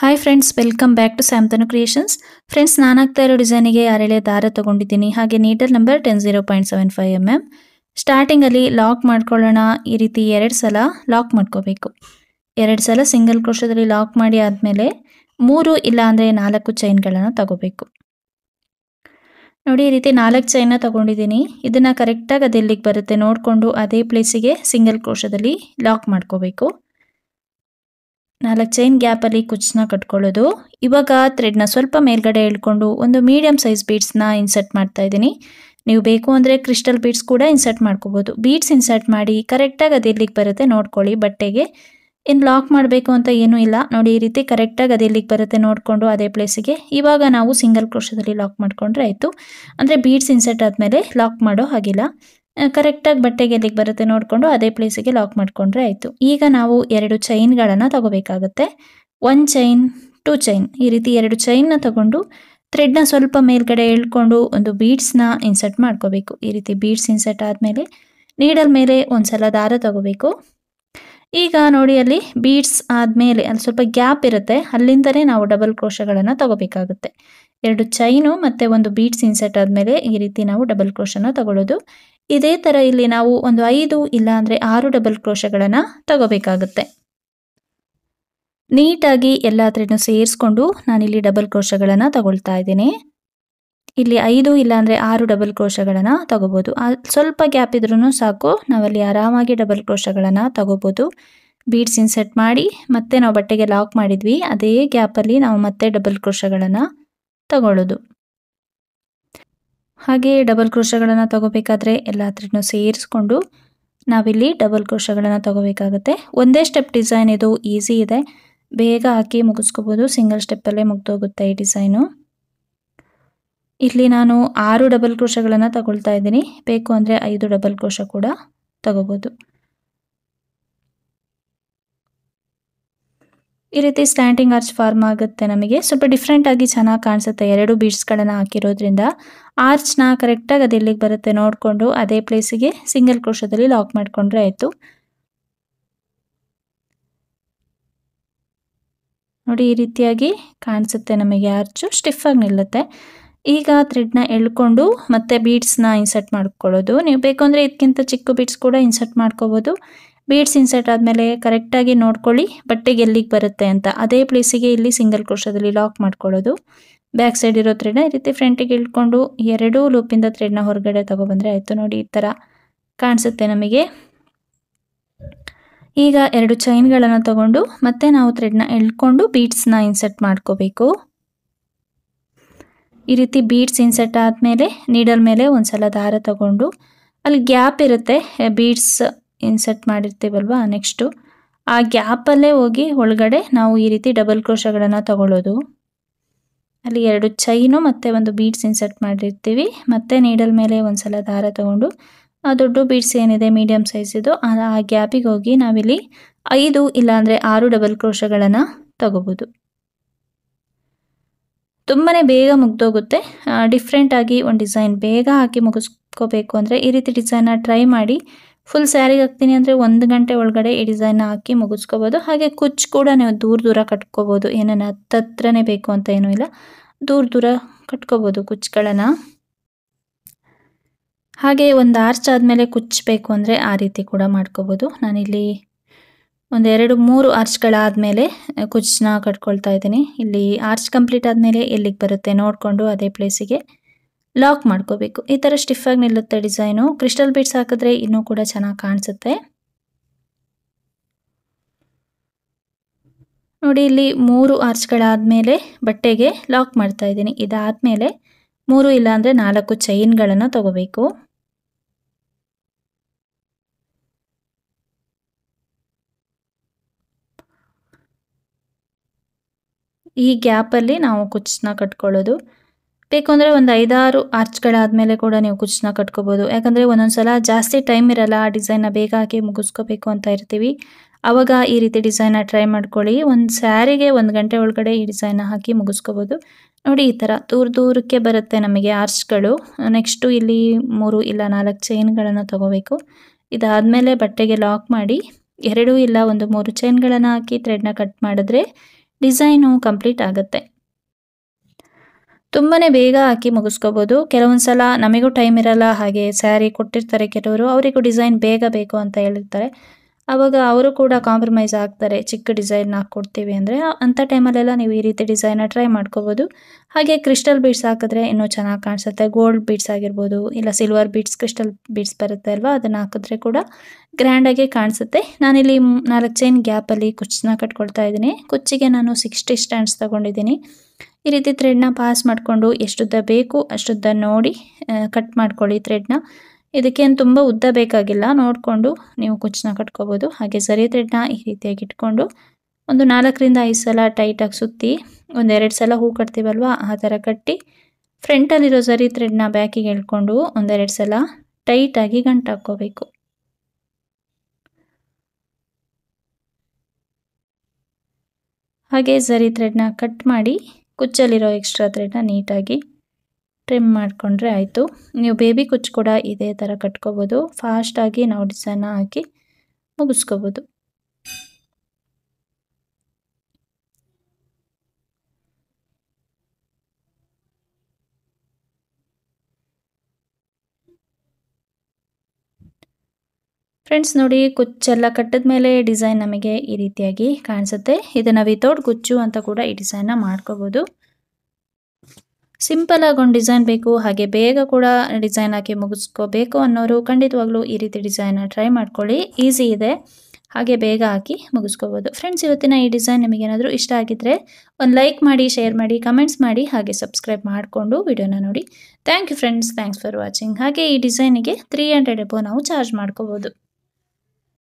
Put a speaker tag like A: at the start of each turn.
A: hi friends welcome back to ಸ್ಯಾಮ್ತನು creations friends ನಾನಾಗ್ತಾ ಇರೋ ಡಿಸೈನಿಗೆ ಆರೇಳೆ ದಾರ ತೊಗೊಂಡಿದ್ದೀನಿ ಹಾಗೆ ನೀಟರ್ number ten zero point seven five M M ಸ್ಟಾರ್ಟಿಂಗಲ್ಲಿ ಲಾಕ್ ಮಾಡ್ಕೊಳ್ಳೋಣ ಈ ರೀತಿ ಎರಡು ಸಲ ಲಾಕ್ ಮಾಡ್ಕೋಬೇಕು ಎರಡು ಸಲ ಸಿಂಗಲ್ ಕ್ರೋಶದಲ್ಲಿ ಲಾಕ್ ಮಾಡಿ ಆದಮೇಲೆ ಮೂರು ಇಲ್ಲ ಅಂದರೆ ನಾಲ್ಕು ಚೈನ್ಗಳನ್ನು ತಗೋಬೇಕು ನೋಡಿ ಈ ರೀತಿ ನಾಲ್ಕು ಚೈನ್ನ ತಗೊಂಡಿದ್ದೀನಿ ಇದನ್ನು ಕರೆಕ್ಟಾಗಿ ಅದೆಲ್ಲಿಗೆ ಬರುತ್ತೆ ನೋಡಿಕೊಂಡು ಅದೇ ಪ್ಲೇಸಿಗೆ ಸಿಂಗಲ್ ಕ್ರೋಶದಲ್ಲಿ ಲಾಕ್ ಮಾಡ್ಕೋಬೇಕು ನಾಲ್ಕು ಚೈನ್ ಗ್ಯಾಪಲ್ಲಿ ಕುಚ್ಚನ್ನ ಕಟ್ಕೊಳ್ಳೋದು ಇವಾಗ ಥ್ರೆಡ್ನ ಸ್ವಲ್ಪ ಮೇಲ್ಗಡೆ ಎಳ್ಕೊಂಡು ಒಂದು ಮೀಡಿಯಮ್ ಸೈಜ್ ಬೀಡ್ಸ್ನ ಇನ್ಸರ್ಟ್ ಮಾಡ್ತಾ ಇದ್ದೀನಿ ನೀವು ಬೇಕು ಅಂದರೆ ಕ್ರಿಸ್ಟಲ್ ಬೀಡ್ಸ್ ಕೂಡ ಇನ್ಸರ್ಟ್ ಮಾಡ್ಕೋಬೋದು ಬೀಡ್ಸ್ ಇನ್ಸರ್ಟ್ ಮಾಡಿ ಕರೆಕ್ಟಾಗಿ ಅದು ಎಲ್ಲಿಗೆ ಬರುತ್ತೆ ನೋಡ್ಕೊಳ್ಳಿ ಬಟ್ಟೆಗೆ ಇನ್ನು ಲಾಕ್ ಮಾಡಬೇಕು ಅಂತ ಏನೂ ಇಲ್ಲ ನೋಡಿ ಈ ರೀತಿ ಕರೆಕ್ಟಾಗಿ ಅದು ಎಲ್ಲಿಗೆ ಬರುತ್ತೆ ನೋಡಿಕೊಂಡು ಅದೇ ಪ್ಲೇಸಿಗೆ ಇವಾಗ ನಾವು ಸಿಂಗಲ್ ಕ್ರೋಶದಲ್ಲಿ ಲಾಕ್ ಮಾಡಿಕೊಂಡ್ರೆ ಆಯಿತು ಅಂದರೆ ಬೀಡ್ಸ್ ಇನ್ಸರ್ಟ್ ಆದಮೇಲೆ ಲಾಕ್ ಮಾಡೋ ಹಾಗಿಲ್ಲ ಕರೆಕ್ಟಾಗಿ ಬಟ್ಟೆಗೆ ಎಲ್ಲಿಗೆ ಬರುತ್ತೆ ನೋಡಿಕೊಂಡು ಅದೇ ಪ್ಲೇಸಿಗೆ ಲಾಕ್ ಮಾಡಿಕೊಂಡ್ರೆ ಆಯಿತು ಈಗ ನಾವು ಎರಡು ಚೈನ್ಗಳನ್ನು ತಗೋಬೇಕಾಗುತ್ತೆ ಒನ್ ಚೈನ್ ಟೂ ಚೈನ್ ಈ ರೀತಿ ಎರಡು ಚೈನ್ನ ತಗೊಂಡು ಥ್ರೆಡ್ನ ಸ್ವಲ್ಪ ಮೇಲ್ಗಡೆ ಎಳ್ಕೊಂಡು ಒಂದು ಬೀಡ್ಸ್ನ ಇನ್ಸರ್ಟ್ ಮಾಡ್ಕೋಬೇಕು ಈ ರೀತಿ ಬೀಡ್ಸ್ ಇನ್ಸರ್ಟ್ ಆದಮೇಲೆ ನೀಡಲ್ ಮೇಲೆ ಒಂದು ಸಲ ದಾರ ತಗೋಬೇಕು ಈಗ ನೋಡಿ ಅಲ್ಲಿ ಬೀಡ್ಸ್ ಆದಮೇಲೆ ಅಲ್ಲಿ ಸ್ವಲ್ಪ ಗ್ಯಾಪ್ ಇರುತ್ತೆ ಅಲ್ಲಿಂದಲೇ ನಾವು ಡಬಲ್ ಕ್ರೋಶಗಳನ್ನು ತಗೋಬೇಕಾಗುತ್ತೆ ಎರಡು ಚೈನು ಮತ್ತು ಒಂದು ಬೀಡ್ಸ್ ಇನ್ಸರ್ಟ್ ಆದಮೇಲೆ ಈ ರೀತಿ ನಾವು ಡಬಲ್ ಕ್ರೋಶನ ತಗೊಳ್ಳೋದು ಇದೇ ಥರ ಇಲ್ಲಿ ನಾವು ಒಂದು ಐದು ಇಲ್ಲಾಂದರೆ ಆರು ಡಬಲ್ ಕ್ರೋಶಗಳನ್ನು ತಗೋಬೇಕಾಗುತ್ತೆ ನೀಟಾಗಿ ಎಲ್ಲಾದ್ರೂ ಸೇರಿಸ್ಕೊಂಡು ನಾನಿಲ್ಲಿ ಡಬಲ್ ಕ್ರೋಶಗಳನ್ನು ತಗೊಳ್ತಾ ಇದ್ದೀನಿ ಇಲ್ಲಿ ಐದು ಇಲ್ಲಾಂದರೆ ಆರು ಡಬಲ್ ಕ್ರೋಶಗಳನ್ನು ತಗೋಬೋದು ಸ್ವಲ್ಪ ಗ್ಯಾಪ್ ಇದ್ರೂ ಸಾಕು ನಾವಲ್ಲಿ ಆರಾಮಾಗಿ ಡಬಲ್ ಕ್ರೋಶಗಳನ್ನು ತಗೋಬೋದು ಬೀಡ್ಸ್ ಇನ್ಸೆಟ್ ಮಾಡಿ ಮತ್ತೆ ನಾವು ಬಟ್ಟೆಗೆ ಲಾಕ್ ಮಾಡಿದ್ವಿ ಅದೇ ಗ್ಯಾಪಲ್ಲಿ ನಾವು ಮತ್ತೆ ಡಬಲ್ ಕ್ರೋಶಗಳನ್ನು ತಗೊಳ್ಳೋದು ಹಾಗೆ ಡಬಲ್ ಕ್ರೋಶಗಳನ್ನು ತಗೋಬೇಕಾದ್ರೆ ಎಲ್ಲ ಹತ್ರನೂ ಸೇರಿಸ್ಕೊಂಡು ನಾವಿಲ್ಲಿ ಡಬಲ್ ಕ್ರೋಶಗಳನ್ನು ತಗೋಬೇಕಾಗುತ್ತೆ ಒಂದೇ ಸ್ಟೆಪ್ ಡಿಸೈನ್ ಇದು ಈಸಿ ಇದೆ ಬೇಗ ಹಾಕಿ ಮುಗಿಸ್ಕೋಬೋದು ಸಿಂಗಲ್ ಸ್ಟೆಪ್ಪಲ್ಲೇ ಮುಗ್ದೋಗುತ್ತೆ ಈ ಡಿಸೈನು ಇಲ್ಲಿ ನಾನು ಆರು ಡಬಲ್ ಕ್ರೋಶಗಳನ್ನು ತಗೊಳ್ತಾ ಇದ್ದೀನಿ ಬೇಕು ಅಂದರೆ ಐದು ಡಬಲ್ ಕ್ರೋಶ ಕೂಡ ತಗೋಬೋದು ಈ ರೀತಿ ಸ್ಟ್ಯಾಂಡಿಂಗ್ ಆರ್ಚ್ ಫಾರ್ಮ್ ಆಗುತ್ತೆ ನಮಗೆ ಸ್ವಲ್ಪ ಡಿಫ್ರೆಂಟ್ ಆಗಿ ಚೆನ್ನಾಗಿ ಕಾಣಿಸುತ್ತೆ ಎರಡು ಬೀಡ್ಸ್ಗಳನ್ನು ಹಾಕಿರೋದ್ರಿಂದ ಆರ್ಚ್ನ ಕರೆಕ್ಟಾಗಿ ಅದು ಎಲ್ಲಿಗೆ ಬರುತ್ತೆ ನೋಡಿಕೊಂಡು ಅದೇ ಪ್ಲೇಸಿಗೆ ಸಿಂಗಲ್ ಕ್ರೋಶದಲ್ಲಿ ಲಾಕ್ ಮಾಡಿಕೊಂಡ್ರೆ ಆಯಿತು ನೋಡಿ ಈ ರೀತಿಯಾಗಿ ಕಾಣಿಸುತ್ತೆ ನಮಗೆ ಆರ್ಚು ಆಗಿ ನಿಲ್ಲುತ್ತೆ ಈಗ ನ ಎಳ್ಕೊಂಡು ಮತ್ತೆ ನ ಇನ್ಸರ್ಟ್ ಮಾಡ್ಕೊಳ್ಳೋದು ನೀವು ಬೇಕು ಅಂದರೆ ಇದಕ್ಕಿಂತ ಚಿಕ್ಕ ಬೀಡ್ಸ್ ಕೂಡ ಇನ್ಸರ್ಟ್ ಮಾಡ್ಕೋಬೋದು ಬೀಡ್ಸ್ ಇನ್ಸರ್ಟ್ ಆದಮೇಲೆ ಕರೆಕ್ಟಾಗಿ ನೋಡ್ಕೊಳ್ಳಿ ಬಟ್ಟೆಗೆ ಎಲ್ಲಿಗೆ ಬರುತ್ತೆ ಅಂತ ಅದೇ ಪ್ಲೇಸಿಗೆ ಇಲ್ಲಿ ಸಿಂಗಲ್ ಕ್ರೋಶದಲ್ಲಿ ಲಾಕ್ ಮಾಡ್ಕೊಳ್ಳೋದು ಬ್ಯಾಕ್ ಸೈಡ್ ಇರೋ ಥ್ರೆಡ್ನ ಈ ರೀತಿ ಫ್ರಂಟಿಗೆ ಇಳ್ಕೊಂಡು ಎರಡೂ ಲೂಪಿಂದ ಥ್ರೆಡ್ನ ಹೊರಗಡೆ ತೊಗೊಬಂದರೆ ಆಯಿತು ನೋಡಿ ಈ ಥರ ಕಾಣಿಸುತ್ತೆ ನಮಗೆ ಈಗ ಎರಡು ಚೈನ್ಗಳನ್ನು ತಗೊಂಡು ಮತ್ತೆ ನಾವು ಥ್ರೆಡ್ನ ಎಳ್ಕೊಂಡು ಬೀಡ್ಸ್ನ ಇನ್ಸರ್ಟ್ ಮಾಡ್ಕೋಬೇಕು ಈ ರೀತಿ ಬೀಡ್ಸ್ ಇನ್ಸರ್ಟ್ ಆದಮೇಲೆ ನೀಡಲ್ ಮೇಲೆ ಒಂದು ಸಲ ದಾರ ತಗೊಂಡು ಅಲ್ಲಿ ಗ್ಯಾಪ್ ಇರುತ್ತೆ ಬೀಡ್ಸ್ ಇನ್ಸರ್ಟ್ ಮಾಡಿರ್ತೀವಲ್ವ ನೆಕ್ಸ್ಟು ಆ ಗ್ಯಾಪಲ್ಲೇ ಹೋಗಿ ಒಳಗಡೆ ನಾವು ಈ ರೀತಿ ಡಬಲ್ ಕ್ರೋಶಗಳನ್ನು ತಗೊಳ್ಳೋದು ಅಲ್ಲಿ ಎರಡು ಚೈನು ಮತ್ತು ಒಂದು ಬೀಡ್ಸ್ ಇನ್ಸರ್ಟ್ ಮಾಡಿರ್ತೀವಿ ಮತ್ತೆ ನೀಡಲ್ ಮೇಲೆ ಒಂದು ಸಲ ದಾರ ತಗೊಂಡು ಆ ದೊಡ್ಡ ಬೀಡ್ಸ್ ಏನಿದೆ ಮೀಡಿಯಮ್ ಸೈಜಿದು ಆ ಗ್ಯಾಪಿಗೆ ಹೋಗಿ ನಾವಿಲ್ಲಿ ಐದು ಇಲ್ಲಾಂದರೆ ಆರು ಡಬಲ್ ಕ್ರೋಶಗಳನ್ನು ತಗೋಬೋದು ತುಂಬಾ ಬೇಗ ಮುಗ್ದೋಗುತ್ತೆ ಡಿಫ್ರೆಂಟಾಗಿ ಒಂದು ಡಿಸೈನ್ ಬೇಗ ಹಾಕಿ ಮುಗಿಸ್ಕೋಬೇಕು ಅಂದರೆ ಈ ರೀತಿ ಡಿಸೈನ್ನ ಟ್ರೈ ಮಾಡಿ ಫುಲ್ ಸ್ಯಾರಿಗೆ ಹಾಕ್ತೀನಿ ಅಂದರೆ ಒಂದು ಗಂಟೆ ಒಳಗಡೆ ಈ ಡಿಸೈನ್ ಹಾಕಿ ಮುಗಿಸ್ಕೋಬೋದು ಹಾಗೆ ಕುಚ್ ಕೂಡ ನೀವು ದೂರ ದೂರ ಕಟ್ಕೋಬೋದು ಏನೇನು ಹತ್ತತ್ರನೇ ಬೇಕು ಅಂತ ಏನೂ ಇಲ್ಲ ದೂರ ದೂರ ಕಟ್ಕೋಬೋದು ಕುಚ್ಗಳನ್ನು ಹಾಗೆ ಒಂದು ಆರ್ಚ್ ಆದಮೇಲೆ ಬೇಕು ಅಂದರೆ ಆ ರೀತಿ ಕೂಡ ಮಾಡ್ಕೋಬೋದು ನಾನಿಲ್ಲಿ ಒಂದೆರಡು ಮೂರು ಆರ್ಚ್ಗಳಾದಮೇಲೆ ಕುಚ್ಚನ್ನ ಕಟ್ಕೊಳ್ತಾ ಇದ್ದೀನಿ ಇಲ್ಲಿ ಆರ್ಚ್ ಕಂಪ್ಲೀಟ್ ಆದಮೇಲೆ ಎಲ್ಲಿಗೆ ಬರುತ್ತೆ ನೋಡಿಕೊಂಡು ಅದೇ ಪ್ಲೇಸಿಗೆ ಲಾಕ್ ಮಾಡ್ಕೋಬೇಕು ಈ ಥರ ಸ್ಟಿಫಾಗಿ ನಿಲ್ಲುತ್ತೆ ಡಿಸೈನು ಕ್ರಿಸ್ಟಲ್ ಬೀಡ್ಸ್ ಹಾಕಿದ್ರೆ ಇನ್ನೂ ಕೂಡ ಚೆನ್ನಾಗಿ ಕಾಣಿಸುತ್ತೆ ನೋಡಿ ಇಲ್ಲಿ ಮೂರು ಆರ್ಚ್ಗಳಾದಮೇಲೆ ಬಟ್ಟೆಗೆ ಲಾಕ್ ಮಾಡ್ತಾ ಇದ್ದೀನಿ ಇದಾದಮೇಲೆ ಮೂರು ಇಲ್ಲಾಂದರೆ ನಾಲ್ಕು ಚೈನ್ಗಳನ್ನು ತಗೋಬೇಕು ಈ ಗ್ಯಾಪಲ್ಲಿ ನಾವು ಕುಚ್ಚನ್ನ ಕಟ್ಕೊಳ್ಳೋದು ಬೇಕು ಅಂದರೆ ಒಂದು ಐದಾರು ಆರ್ಚ್ಗಳಾದಮೇಲೆ ಕೂಡ ನೀವು ಕುಚ್ಚನ್ನ ಕಟ್ಕೋಬೋದು ಯಾಕಂದರೆ ಸಲ ಜಾಸ್ತಿ ಟೈಮ್ ಇರಲ್ಲ ಆ ಡಿಸೈನ್ನ ಬೇಗ ಹಾಕಿ ಮುಗಿಸ್ಕೋಬೇಕು ಅಂತ ಇರ್ತೀವಿ ಆವಾಗ ಈ ರೀತಿ ಡಿಸೈನ್ನ ಟ್ರೈ ಮಾಡ್ಕೊಳ್ಳಿ ಒಂದು ಸ್ಯಾರಿಗೆ ಒಂದು ಗಂಟೆ ಒಳಗಡೆ ಈ ಡಿಸೈನ್ನ ಹಾಕಿ ಮುಗಿಸ್ಕೋಬೋದು ನೋಡಿ ಈ ಥರ ದೂರ ದೂರಕ್ಕೆ ಬರುತ್ತೆ ನಮಗೆ ಆರ್ಚ್ಗಳು ನೆಕ್ಸ್ಟು ಇಲ್ಲಿ ಮೂರು ಇಲ್ಲ ನಾಲ್ಕು ಚೈನ್ಗಳನ್ನು ತಗೋಬೇಕು ಮೇಲೆ ಬಟ್ಟೆಗೆ ಲಾಕ್ ಮಾಡಿ ಎರಡು ಇಲ್ಲ ಒಂದು ಮೂರು ಚೈನ್ಗಳನ್ನು ಹಾಕಿ ಥ್ರೆಡ್ನ ಕಟ್ ಮಾಡಿದ್ರೆ ಡಿಸೈನು ಕಂಪ್ಲೀಟ್ ಆಗುತ್ತೆ ತುಂಬನೇ ಬೇಗ ಹಾಕಿ ಮುಗಿಸ್ಕೋಬೋದು ಕೆಲವೊಂದು ಸಲ ನಮಗೂ ಟೈಮ್ ಇರಲ್ಲ ಹಾಗೆ ಸ್ಯಾರಿ ಕೊಟ್ಟಿರ್ತಾರೆ ಕೆಲವರು ಅವರಿಗೂ ಡಿಸೈನ್ ಬೇಗ ಬೇಕು ಅಂತ ಹೇಳಿರ್ತಾರೆ ಅವಾಗ ಅವರು ಕೂಡ ಕಾಂಪ್ರಮೈಸ್ ಆಗ್ತಾರೆ ಚಿಕ್ಕ ಡಿಸೈನ್ ಹಾಕ್ಕೊಡ್ತೀವಿ ಅಂದರೆ ಅಂಥ ಟೈಮಲ್ಲೆಲ್ಲ ನೀವು ಈ ರೀತಿ ಡಿಸೈನ ಟ್ರೈ ಮಾಡ್ಕೋಬೋದು ಹಾಗೆ ಕ್ರಿಸ್ಟಲ್ ಬೀಡ್ಸ್ ಹಾಕಿದ್ರೆ ಇನ್ನೂ ಚೆನ್ನಾಗಿ ಕಾಣಿಸುತ್ತೆ ಗೋಲ್ಡ್ ಬೀಡ್ಸ್ ಆಗಿರ್ಬೋದು ಇಲ್ಲ ಸಿಲ್ವರ್ ಬೀಡ್ಸ್ ಕ್ರಿಸ್ಟಲ್ ಬೀಡ್ಸ್ ಬರುತ್ತೆ ಅಲ್ವಾ ಅದನ್ನು ಹಾಕಿದ್ರೆ ಕೂಡ ಗ್ರ್ಯಾಂಡಾಗಿ ಕಾಣಿಸುತ್ತೆ ನಾನಿಲ್ಲಿ ನಾಲ್ಕು ಚೈನ್ ಗ್ಯಾಪಲ್ಲಿ ಕುಚ್ಚನ್ನ ಕಟ್ಕೊಳ್ತಾ ಇದ್ದೀನಿ ಕುಚ್ಚಿಗೆ ನಾನು ಸಿಕ್ಸ್ಟಿ ಸ್ಟ್ಯಾಂಡ್ಸ್ ತೊಗೊಂಡಿದ್ದೀನಿ ಈ ರೀತಿ ಥ್ರೆಡ್ನ ಪಾಸ್ ಮಾಡಿಕೊಂಡು ಎಷ್ಟುದ್ದ ಬೇಕು ಅಷ್ಟುದ್ದ ನೋಡಿ ಕಟ್ ಮಾಡ್ಕೊಳ್ಳಿ ಥ್ರೆಡ್ನ ಇದಕ್ಕೇನು ತುಂಬ ಉದ್ದ ಬೇಕಾಗಿಲ್ಲ ನೋಡಿಕೊಂಡು ನೀವು ಕುಚ್ಚನ್ನ ಕಟ್ಕೋಬೋದು ಹಾಗೆ ಸರಿ ಥ್ರೆಡ್ನ ಈ ರೀತಿಯಾಗಿ ಇಟ್ಕೊಂಡು ಒಂದು ನಾಲ್ಕರಿಂದ ಐದು ಸಲ ಟೈಟಾಗಿ ಸುತ್ತಿ ಒಂದೆರಡು ಸಲ ಹೂ ಕಟ್ತೀವಲ್ವಾ ಆ ಥರ ಕಟ್ಟಿ ಫ್ರಂಟಲ್ಲಿರೋ ಸರಿ ಥ್ರೆಡ್ನ ಬ್ಯಾಕಿಗೆ ಎಳ್ಕೊಂಡು ಒಂದೆರಡು ಸಲ ಟೈಟಾಗಿ ಗಂಟು ಹಾಕ್ಕೋಬೇಕು ಹಾಗೆ ಸರಿ ಥ್ರೆಡ್ನ ಕಟ್ ಮಾಡಿ ಕುಚ್ಚಲ್ಲಿರೋ ಎಕ್ಸ್ಟ್ರಾ ಥ್ರೆಡ್ನ ನೀಟಾಗಿ ಟ್ರಿಮ್ ಮಾಡಿಕೊಂಡ್ರೆ ಆಯಿತು ನೀವು ಬೇಬಿ ಕುಚ್ಚು ಕೂಡ ಇದೇ ಥರ ಕಟ್ಕೋಬೋದು ಫಾಸ್ಟಾಗಿ ನಾವು ಡಿಸೈನ್ನ ಹಾಕಿ ಮುಗಿಸ್ಕೋಬೋದು ಫ್ರೆಂಡ್ಸ್ ನೋಡಿ ಕುಚ್ಚೆಲ್ಲ ಕಟ್ಟಿದ ಮೇಲೆ ಡಿಸೈನ್ ನಮಗೆ ಈ ರೀತಿಯಾಗಿ ಕಾಣಿಸುತ್ತೆ ಇದನ್ನು ವಿತೌಟ್ ಕುಚ್ಚು ಅಂತ ಕೂಡ ಈ ಡಿಸೈನ್ನ ಮಾಡ್ಕೋಬೋದು ಸಿಂಪಲ್ ಆಗಿ ಒಂದು ಡಿಸೈನ್ ಬೇಕು ಹಾಗೆ ಬೇಗ ಕೂಡ ಡಿಸೈನ್ ಹಾಕಿ ಮುಗಿಸ್ಕೋಬೇಕು ಅನ್ನೋರು ಖಂಡಿತವಾಗ್ಲೂ ಈ ರೀತಿ ಡಿಸೈನ್ನ ಟ್ರೈ ಮಾಡ್ಕೊಳ್ಳಿ ಈಸಿ ಇದೆ ಹಾಗೆ ಬೇಗ ಹಾಕಿ ಮುಗಿಸ್ಕೋಬೋದು ಫ್ರೆಂಡ್ಸ್ ಇವತ್ತಿನ ಈ ಡಿಸೈನ್ ನಿಮಗೇನಾದರೂ ಇಷ್ಟ ಆಗಿದ್ರೆ ಒಂದು ಲೈಕ್ ಮಾಡಿ ಶೇರ್ ಮಾಡಿ ಕಮೆಂಟ್ಸ್ ಮಾಡಿ ಹಾಗೆ ಸಬ್ಸ್ಕ್ರೈಬ್ ಮಾಡಿಕೊಂಡು ವಿಡಿಯೋನ ನೋಡಿ thank you friends thanks for watching ಹಾಗೆ ಈ ಡಿಸೈನಿಗೆ ತ್ರೀ ಹಂಡ್ರೆಡ್ ಎಬೋ ನಾವು ಚಾರ್ಜ್ ಮಾಡ್ಕೋಬೋದು